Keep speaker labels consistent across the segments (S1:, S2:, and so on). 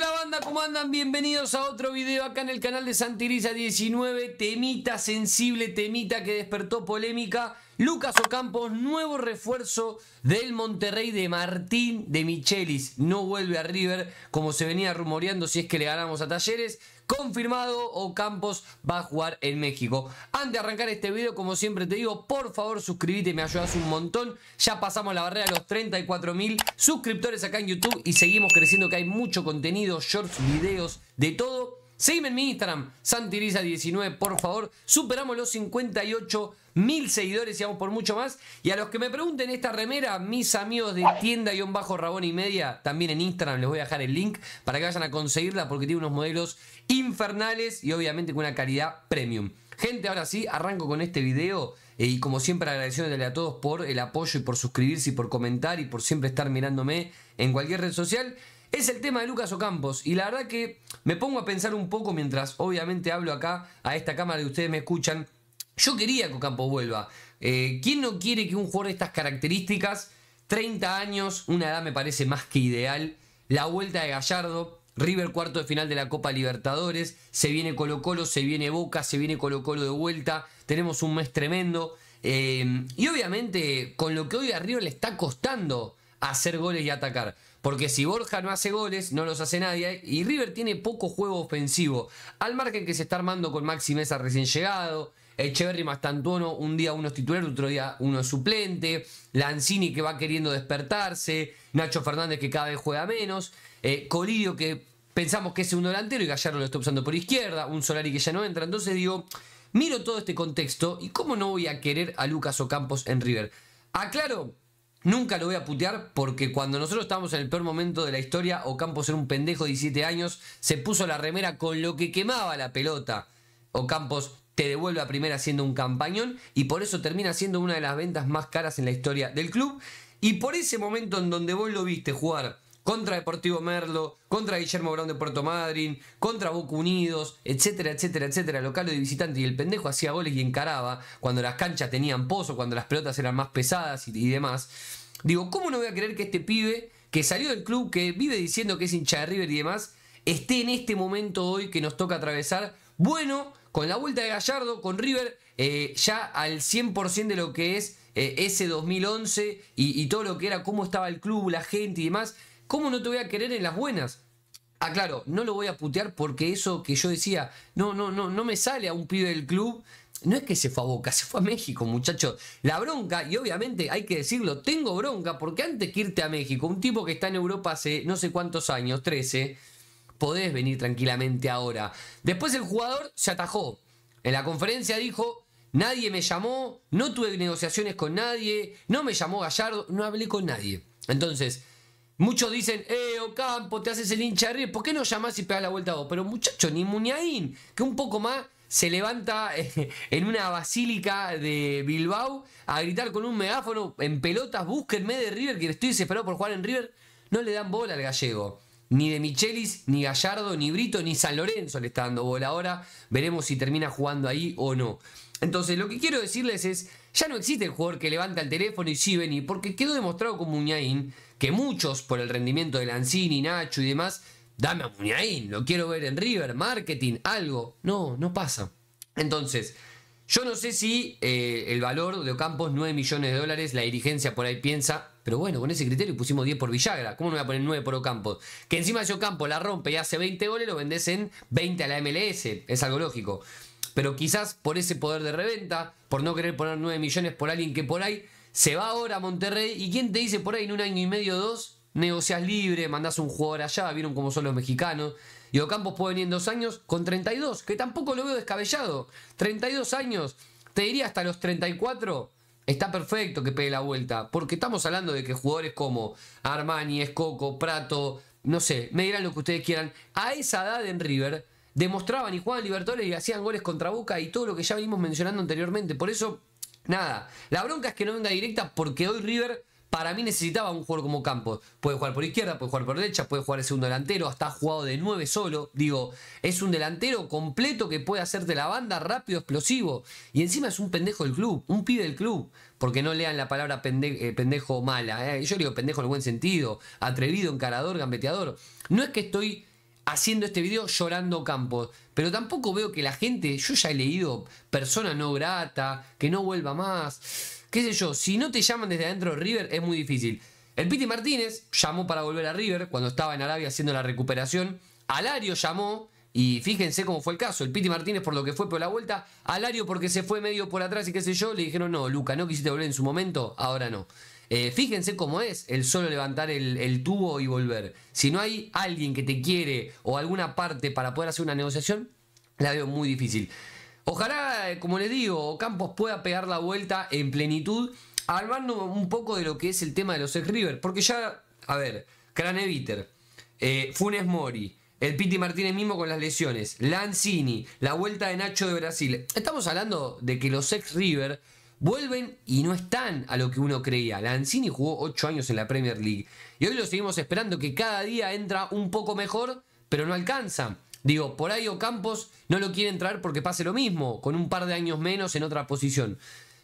S1: la banda, ¿cómo andan? Bienvenidos a otro video acá en el canal de Santirisa 19, temita sensible, temita que despertó polémica Lucas Ocampos, nuevo refuerzo del Monterrey de Martín de Michelis. No vuelve a River como se venía rumoreando si es que le ganamos a Talleres. Confirmado, Ocampos va a jugar en México. Antes de arrancar este video, como siempre te digo, por favor suscríbete, me ayudas un montón. Ya pasamos la barrera de los 34.000 suscriptores acá en YouTube y seguimos creciendo que hay mucho contenido, shorts, videos, de todo. Seguime en mi Instagram, Santiriza19, por favor. Superamos los 58 mil seguidores y vamos por mucho más. Y a los que me pregunten esta remera, mis amigos de tienda bajo Rabón y media, también en Instagram les voy a dejar el link para que vayan a conseguirla porque tiene unos modelos infernales y obviamente con una calidad premium. Gente, ahora sí, arranco con este video eh, y como siempre agradeciéndole a todos por el apoyo y por suscribirse y por comentar y por siempre estar mirándome en cualquier red social es el tema de Lucas Ocampos. Y la verdad que me pongo a pensar un poco mientras obviamente hablo acá a esta cámara de ustedes me escuchan. Yo quería que Ocampos vuelva. Eh, ¿Quién no quiere que un jugador de estas características, 30 años, una edad me parece más que ideal, la vuelta de Gallardo, River cuarto de final de la Copa Libertadores, se viene Colo Colo, se viene Boca, se viene Colo Colo de vuelta, tenemos un mes tremendo. Eh, y obviamente con lo que hoy a River le está costando hacer goles y atacar. Porque si Borja no hace goles, no los hace nadie. Y River tiene poco juego ofensivo. Al margen que se está armando con Maxi Mesa recién llegado. Echeverry Mastantuono, un día uno es titular, otro día uno es suplente. Lanzini que va queriendo despertarse. Nacho Fernández que cada vez juega menos. Eh, que pensamos que es un delantero y Gallardo lo está usando por izquierda. Un Solari que ya no entra. Entonces digo, miro todo este contexto y cómo no voy a querer a Lucas Ocampos en River. Aclaro Nunca lo voy a putear porque cuando nosotros estábamos en el peor momento de la historia, Ocampos era un pendejo de 17 años, se puso la remera con lo que quemaba la pelota. Ocampos te devuelve a primera siendo un campañón y por eso termina siendo una de las ventas más caras en la historia del club. Y por ese momento en donde vos lo viste jugar contra Deportivo Merlo, contra Guillermo Brown de Puerto Madryn, contra Boca Unidos, etcétera, etcétera, etcétera, local de visitante. Y el pendejo hacía goles y encaraba cuando las canchas tenían pozo, cuando las pelotas eran más pesadas y, demás. Digo, ¿cómo no voy a creer que este pibe que salió del club, que vive diciendo que es hincha de River y demás, esté en este momento hoy que nos toca atravesar? Bueno, con la vuelta de Gallardo, con River eh, ya al 100% de lo que es eh, ese 2011 y, todo lo que era, cómo estaba el club, la gente y demás. ¿Cómo no te voy a querer en las buenas? Ah, claro, no lo voy a putear porque eso que yo decía, no, no, no, no me sale a un pibe del club. No es que se fue a Boca, se fue a México, muchacho, La bronca, y obviamente hay que decirlo, tengo bronca, porque antes que irte a México, un tipo que está en Europa hace no sé cuántos años, 13, podés venir tranquilamente ahora. Después el jugador se atajó. En la conferencia dijo, nadie me llamó, no tuve negociaciones con nadie, no me llamó Gallardo, no hablé con nadie. Entonces, Muchos dicen, eh, Ocampo, te haces el hincha de River, ¿por qué no llamás y pegás la vuelta a vos? Pero muchacho, ni Muñain, que un poco más se levanta eh, en una basílica de Bilbao a gritar con un megáfono en pelotas, búsquenme de River, que estoy desesperado por jugar en River. No le dan bola al gallego. Ni de Michelis, ni Gallardo, ni Brito, ni San Lorenzo le está dando bola ahora. Veremos si termina jugando ahí o no. Entonces, lo que quiero decirles es, ya no existe el jugador que levanta el teléfono y sí y porque quedó demostrado con Muñain que muchos, por el rendimiento de Lanzini, Nacho y demás, dame a Muñain, lo quiero ver en River, marketing, algo. No, no pasa. Entonces, yo no sé si eh, el valor de Ocampos, 9 millones de dólares, la dirigencia por ahí piensa, pero bueno, con ese criterio pusimos 10 por Villagra, ¿cómo no voy a poner 9 por Ocampos? Que encima si Ocampo la rompe y hace 20 goles, lo vendes en 20 a la MLS, es algo lógico pero quizás por ese poder de reventa, por no querer poner 9 millones por alguien que por ahí se va ahora a Monterrey y quién te dice por ahí en un año y medio o dos, negocias libre, mandas un jugador allá, vieron cómo son los mexicanos. Y Ocampos puede venir en dos años con 32, que tampoco lo veo descabellado. 32 años, te diría hasta los 34, está perfecto que pegue la vuelta, porque estamos hablando de que jugadores como Armani, Escoco, Prato, no sé, me dirán lo que ustedes quieran, a esa edad en River demostraban y jugaban Libertadores y hacían goles contra Boca y todo lo que ya venimos mencionando anteriormente. Por eso, nada, la bronca es que no venga directa porque hoy River para mí necesitaba un jugador como Campos. Puede jugar por izquierda, puede jugar por derecha, puede jugar de segundo delantero, hasta ha jugado de nueve solo. Digo, es un delantero completo que puede hacerte la banda rápido, explosivo. Y encima es un pendejo del club, un pibe del club. Porque no lean la palabra eh, pendejo mala. Eh. Yo digo pendejo en buen sentido, atrevido, encarador, gambeteador. No es que estoy haciendo este video llorando Campos. Pero tampoco veo que la gente, yo ya he leído persona no grata, que no vuelva más, qué sé yo, si no te llaman desde adentro de River es muy difícil. El Piti Martínez llamó para volver a River cuando estaba en Arabia haciendo la recuperación. Alario llamó y fíjense cómo fue el caso. El Piti Martínez por lo que fue por la vuelta, Alario porque se fue medio por atrás y qué sé yo, le dijeron no, Luca, no quisiste volver en su momento, ahora no. Eh, fíjense cómo es el solo levantar el, tubo y volver. Si no hay alguien que te quiere o alguna parte para poder hacer una negociación, la veo muy difícil. Ojalá, eh, como les digo, Campos pueda pegar la vuelta en plenitud, hablando un poco de lo que es el tema de los ex River. Porque ya, a ver, Craneviter, eh, Funes Mori, el Piti Martínez mismo con las lesiones, Lanzini, la vuelta de Nacho de Brasil. Estamos hablando de que los ex River vuelven y no están a lo que uno creía. Lanzini jugó 8 años en la Premier League y hoy lo seguimos esperando que cada día entra un poco mejor, pero no alcanza. Digo, por ahí Ocampos no lo quiere entrar porque pase lo mismo, con un par de años menos en otra posición.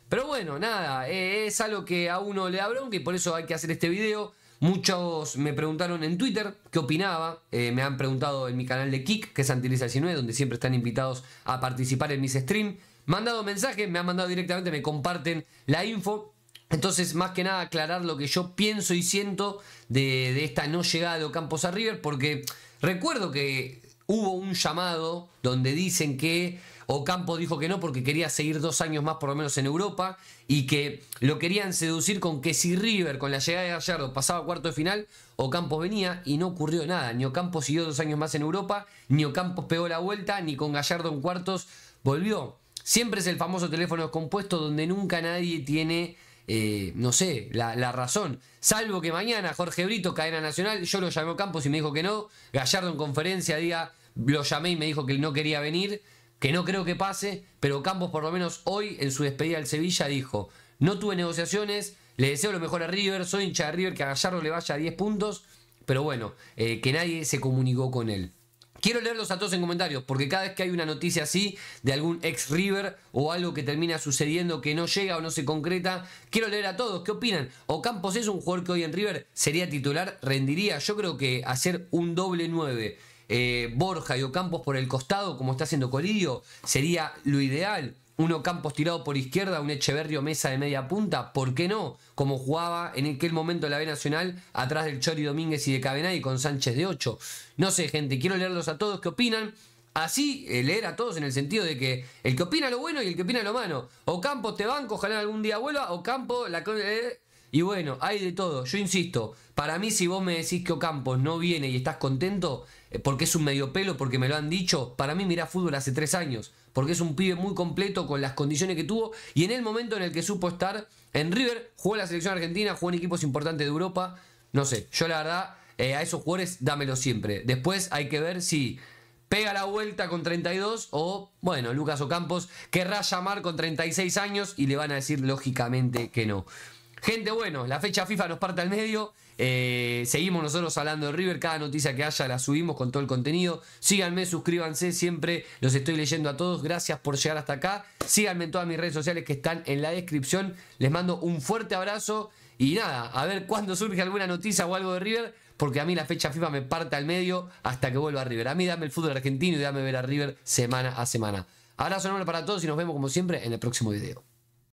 S1: Pero bueno, nada, eh, es algo que a uno le da bronca y por eso hay que hacer este video. Muchos me preguntaron en Twitter qué opinaba, eh, me han preguntado en mi canal de Kick, que es Antiliza19, donde siempre están invitados a participar en mis streams mandado mensajes, me han mandado directamente, me comparten la info. Entonces, más que nada, aclarar lo que yo pienso y siento de, esta no llegada de Ocampos a River, porque recuerdo que hubo un llamado donde dicen que Ocampo dijo que no porque quería seguir dos años más por lo menos en Europa y que lo querían seducir con que si River con la llegada de Gallardo pasaba cuarto de final, Ocampo venía y no ocurrió nada. Ni Ocampo siguió dos años más en Europa, ni Ocampos pegó la vuelta, ni con Gallardo en cuartos volvió. Siempre es el famoso teléfono descompuesto donde nunca nadie tiene, eh, no sé, la, razón. Salvo que mañana Jorge Brito, cadena nacional, yo lo llamé a Campos y me dijo que no. Gallardo en conferencia diga, lo llamé y me dijo que no quería venir, que no creo que pase, pero Campos por lo menos hoy en su despedida al Sevilla dijo, no tuve negociaciones, le deseo lo mejor a River, soy hincha de River, que a Gallardo le vaya a 10 puntos, pero bueno, eh, que nadie se comunicó con él. Quiero leerlos a todos en comentarios, porque cada vez que hay una noticia así, de algún ex River o algo que termina sucediendo que no llega o no se concreta, quiero leer a todos, ¿qué opinan? ¿O Campos es un jugador que hoy en River sería titular? ¿Rendiría? Yo creo que hacer un doble 9, eh, Borja y Ocampos por el costado, como está haciendo Colidio, sería lo ideal un Ocampos tirado por izquierda, un Echeverrio Mesa de media punta, ¿por qué no? Como jugaba en aquel momento la B Nacional, atrás del Chori Domínguez y de Cabenay con Sánchez de 8. No sé, gente, quiero leerlos a todos qué opinan. Así, eh, leer a todos en el sentido de que el que opina lo bueno y el que opina lo malo. Ocampos te banco, ojalá algún día vuelva. Ocampos, la. Eh. y bueno, hay de todo. Yo insisto, para mí, si vos me decís que Ocampos no viene y estás contento, eh, porque es un medio pelo, porque me lo han dicho. Para mí mira fútbol hace tres años, porque es un pibe muy completo con las condiciones que tuvo y en el momento en el que supo estar en River, jugó en la selección argentina, jugó en equipos importantes de Europa. No sé, yo la verdad, eh, a esos jugadores dámelo siempre. Después hay que ver si pega la vuelta con 32 o, bueno, Lucas Ocampos querrá llamar con 36 años y le van a decir lógicamente que no. Gente, bueno, la fecha FIFA nos parte al medio. Eh, seguimos nosotros hablando de River, cada noticia que haya la subimos con todo el contenido. Síganme, suscríbanse, siempre los estoy leyendo a todos. Gracias por llegar hasta acá. Síganme en todas mis redes sociales que están en la descripción. Les mando un fuerte abrazo y nada, a ver cuándo surge alguna noticia o algo de River, porque a mí la fecha FIFA me parte al medio hasta que vuelva a River. A mí dame el fútbol argentino y dame ver a River semana a semana. Abrazo enorme para todos y nos vemos como siempre en el próximo video.